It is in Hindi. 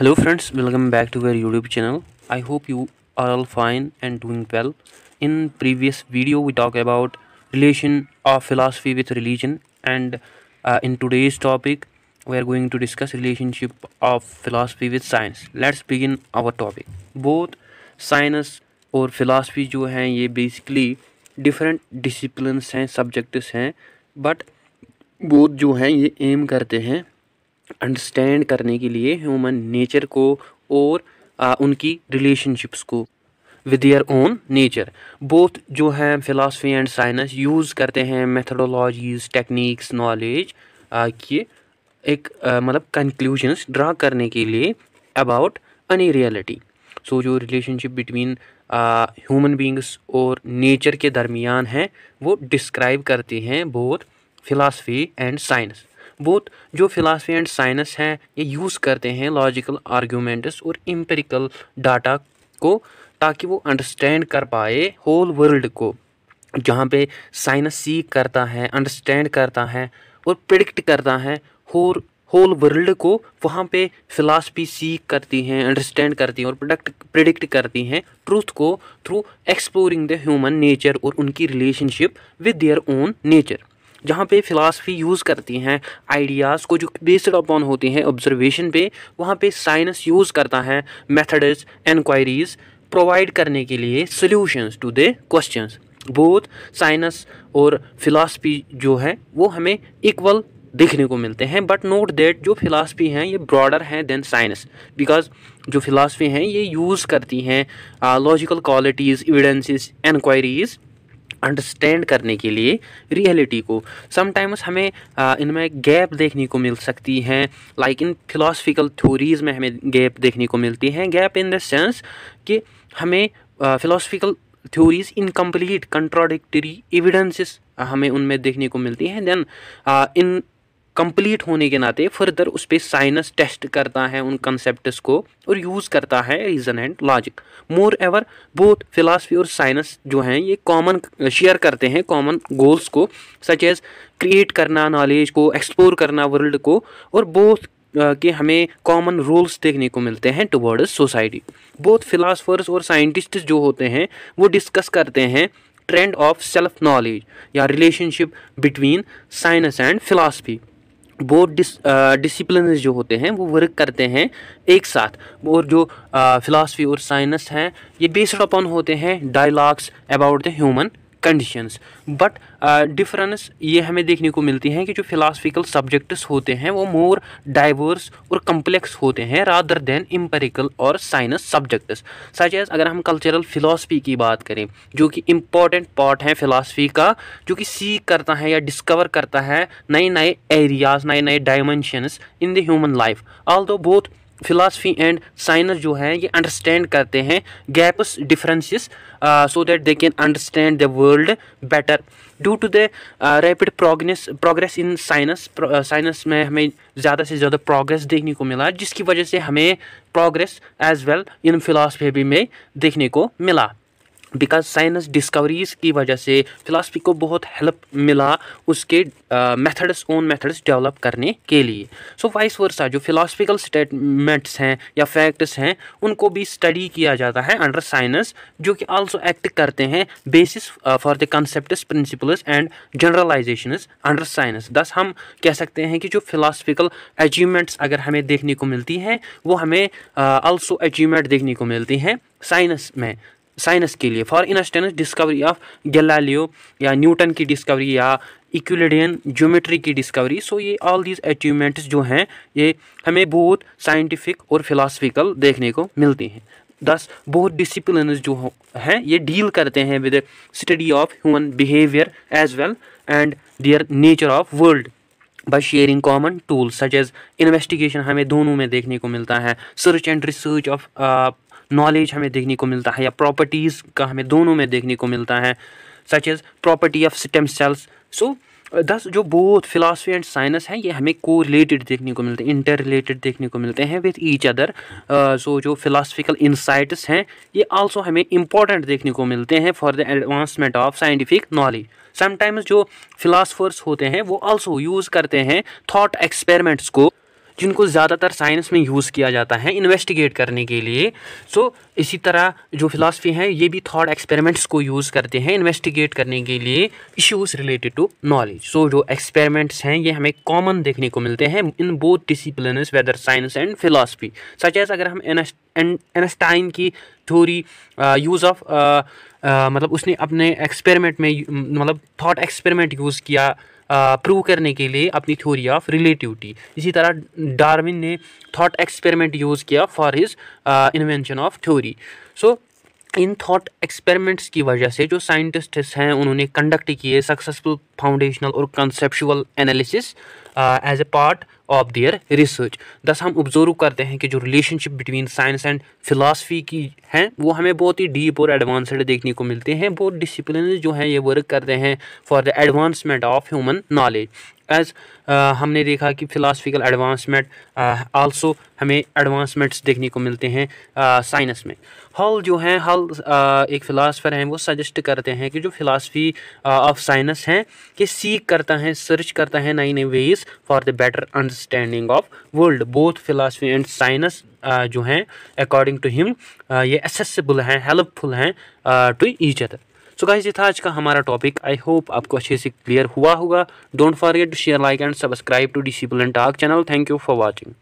hello friends welcome back to our YouTube channel I hope you are all fine and doing well in previous video we talk about relation of philosophy with religion and in today's topic we are going to discuss relationship of philosophy with science let's begin our topic both science और फिलासफी जो हैं ये बेसिकली डिफरेंट डिसिप्लिन हैं सब्जेक्ट्स हैं बट बोथ जो हैं ये एम करते हैं अंडरस्टैंड करने के लिए ह्यूमन नेचर को और आ, उनकी रिलेशनशिप्स को with their own nature both जो है फ़िलासफ़ी एंड साइंस यूज़ करते हैं मेथडोलॉजीज़ टेक्निक्स नॉलेज के एक मतलब कंक्लूजन्स ड्रा करने के लिए अबाउट अनी रियलिटी सो जो रिलेशनशिप बिटवीन ह्यूमन बींग्स और नेचर के दरमियान है वो डिस्क्राइब करते हैं both philosophy and science both जो फ़िलासफ़ी एंड साइंस हैं ये यूज़ करते हैं लॉजिकल आर्ग्यूमेंट्स और एम्पेरिकल डाटा को ताकि वो अंडरस्टैंड कर पाए होल वर्ल्ड को जहाँ पे साइंस सीख करता है अंडरस्टैंड करता है और प्रिडिक्ट करता है होर होल वर्ल्ड को वहाँ पे फ़िलासफ़ी सीख करती हैं अंडरस्टैंड करती हैं और प्रोडक्ट प्रिडिक्ट करती हैं ट्रूथ को through exploring the human nature और उनकी relationship with their own nature जहाँ पे फ़िलासफ़ी यूज़ करती हैं आइडियाज़ को जो बेस्ड अपॉन होती हैं ऑब्जर्वेशन पे वहाँ पे साइंस यूज़ करता है मेथड्स एनक्वायरीज़ प्रोवाइड करने के लिए solutions to the questions both science और फिलासफी जो है वो हमें इक्वल देखने को मिलते हैं बट नोट दैट जो फिलासफी हैं ये ब्रॉडर हैं देन साइंस बिकॉज जो फिलासफी हैं ये यूज़ करती हैं logical qualities evidences enquiries understand करने के लिए रियलिटी को समटाइम्स हमें इनमें गैप देखने को मिल सकती हैं लाइक इन फिलोसफिकल थ्योरीज़ में हमें गैप देखने को मिलती हैं गैप इन देंस कि हमें philosophical theories incomplete contradictory evidences हमें उनमें देखने को मिलती हैं देन इन कंप्लीट होने के नाते फर्दर उस पर साइनस टेस्ट करता है उन कंसेप्ट को और यूज़ करता है reason and logic moreover both philosophy और साइनस जो हैं ये कॉमन शेयर करते हैं कॉमन गोल्स को सच एज क्रिएट करना नॉलेज को एक्सप्लोर करना वर्ल्ड को और बोथ के हमें कॉमन रूल्स देखने को मिलते हैं टुवर्ड्स सोसाइटी बोथ फिलासफर्स और साइंटिस्ट जो होते हैं वो डिस्कस करते हैं ट्रेंड ऑफ सेल्फ नॉलेज या relationship between science and philosophy वो डिस डिसिप्लिन जो होते हैं वो वर्क करते हैं एक साथ और जो फ़िलासफ़ी और साइंस हैं ये बेस्ड अपॉन होते हैं dialogues about the human conditions but difference ये हमें देखने को मिलती हैं कि जो फिलासफिकल सब्जेक्ट्स होते हैं वो मोर डाइवर्स और कम्प्लेक्स होते हैं रादर देन एम्पेरिकल और साइंस सब्जेक्ट्स सच एज अगर हम कल्चरल फिलासफी की बात करें जो कि इम्पॉर्टेंट पार्ट है फिलासफी का जो कि सीख करता है या डिस्कवर करता है नए नए एरियाज़ नए नए dimensions in the human life although both philosophy and science जो है ये अंडरस्टैंड करते हैं gaps differences so that they can understand the world better due to the rapid progress progress in science science में हमें ज़्यादा से ज़्यादा प्रोग्रेस देखने को मिला जिसकी वजह से हमें progress as well in philosophy भी में देखने को मिला बिकॉज साइंस डिस्कवरीज की वजह से फ़िलासफ़ी को बहुत हेल्प मिला उसके मेथड्स ओन मेथड्स डेवलप करने के लिए सो वाइस वर्सा जो फिलासफिकल स्टेटमेंट्स हैं या फैक्ट्स हैं उनको भी स्टडी किया जाता है अंडर साइंस जो कि आल्सो एक्ट करते हैं basis for the concept principles and generalisation under science thus हम कह सकते हैं कि जो फिलासफिकल अचीवमेंट्स अगर हमें देखने को मिलती हैं वो हमें आल्सो अचीवमेंट देखने को मिलती हैं साइंस में साइंस के लिए for instance discovery of Galileo या न्यूटन की डिस्कवरी या इक्विलेडियन ज्योमेट्री की डिस्कवरी सो ये ऑल दीज अचीवमेंट्स जो हैं ये हमें बहुत साइंटिफिक और फिलासफिकल देखने को मिलती हैं दस बहुत डिसिप्लिन जो हैं ये डील करते हैं with study of human behaviour as well and their nature of world by sharing common tool such as investigation हमें दोनों में देखने को मिलता है search and research of knowledge हमें देखने को मिलता है या प्रॉपर्टीज़ का हमें दोनों में देखने को मिलता है such is property of stem cells so thus जो बोथ फिलासफी एंड साइंस हैं ये हमें को रिलेटेड देखने को मिलते हैं इंटर रिलेटेड देखने को मिलते हैं विथ ईच अदर सो जो फिलासफिकल इंसाइट्स हैं ये आल्सो हमें इंपॉर्टेंट देखने को मिलते हैं for the advancement of scientific knowledge sometimes जो फिलासफर्स होते हैं वो आल्सो यूज़ करते हैं थॉट एक्सपेरिमेंट्स को जिनको ज़्यादातर साइंस में यूज़ किया जाता है इन्वेस्टिगेट करने के लिए सो so, इसी तरह जो फिलासफ़ी है ये भी थॉट एक्सपेरिमेंट्स को यूज़ करते हैं इन्वेस्टिगेट करने के लिए issues related to knowledge so जो एक्सपेरिमेंट्स हैं ये हमें कॉमन देखने को मिलते हैं in both discipline whether science and philosophy such as अगर हम एनस्टाइन की थ्योरी यूज़ ऑफ मतलब उसने अपने एक्सपेरिमेंट में मतलब थॉट एक्सपेरिमेंट यूज़ किया प्रूव करने के लिए अपनी थ्योरी ऑफ रिलेटिविटी इसी तरह डार्विन ने थॉट एक्सपेरिमेंट यूज़ किया for his invention of theory so इन थॉट एक्सपेरिमेंट्स की वजह से जो साइंटिस्ट्स हैं उन्होंने कंडक्ट किए सक्सेसफुल फाउंडेशनल और conceptual analysis as a part of their research thus हम ऑब्जर्व करते हैं कि जो relationship between science and philosophy की हैं वो हमें बहुत ही डीप और एडवांसड देखने को मिलते हैं बहुत डिसिप्लिन जो हैं ये वर्क करते हैं for the advancement of human knowledge as uh, हमने देखा कि फ़िलासफ़िकल एडवांसमेंट आल्सो हमें एडवांसमेंट्स देखने को मिलते हैं साइंस uh, में हॉल जो हैं हॉल uh, एक फ़िलासफ़र हैं वो सजेस्ट करते हैं कि जो फ़िलासफ़ी ऑफ साइंस हैं कि सीख करता है सर्च करता है नई नई ways for the better understanding of world both philosophy and science जो हैं अकॉर्डिंग टू हिम ये एसेसिबल हैं हेल्पफुल हैं to each other so guys ये था आज का हमारा टॉपिक आई होप आपको अच्छे से क्लियर हुआ होगा don't forget to share like and subscribe to Discipline Talk channel thank you for watching